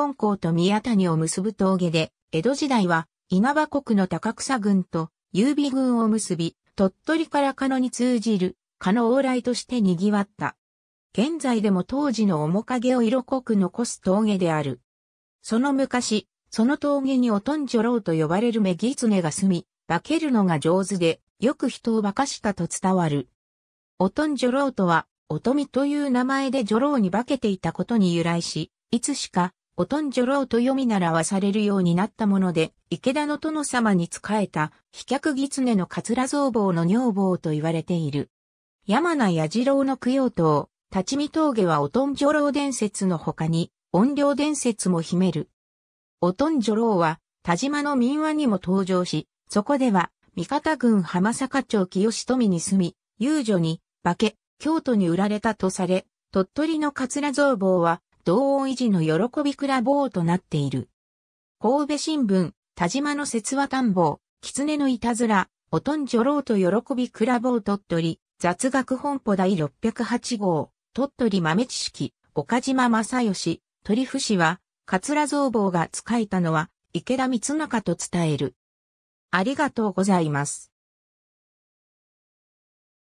本港と宮谷を結ぶ峠で、江戸時代は稲葉国の高草郡と郵美軍を結び、鳥取から加野に通じる加納往来として賑わった。現在でも当時の面影を色濃く残す峠である。その昔、その峠におとんじょろうと呼ばれるメギツネが住み、化けるのが上手で、よく人を化かしたと伝わる。おとんじょろうとは、おとみという名前でじょろうに化けていたことに由来し、いつしかおとんじょろうと読み習わされるようになったもので、池田の殿様に仕えた飛脚狐の桂造房の女房と言われている。山名矢次郎の供養塔、立見峠はおとんじょろう伝説の他に、音量伝説も秘める。おとんじょろうは、田島の民話にも登場し、そこでは、三方郡浜坂町清富に住み、遊女に、化け、京都に売られたとされ、鳥取の桂造房は、同音維持の喜び倉棒となっている。神戸新聞、田島の説話探訪、狐のいたずら、おとんじょろうと喜び倉棒鳥取、雑学本舗第608号、鳥取豆知識、岡島正義、鳥伏は、桂造坊が仕えたのは、池田光中と伝える。ありがとうございます。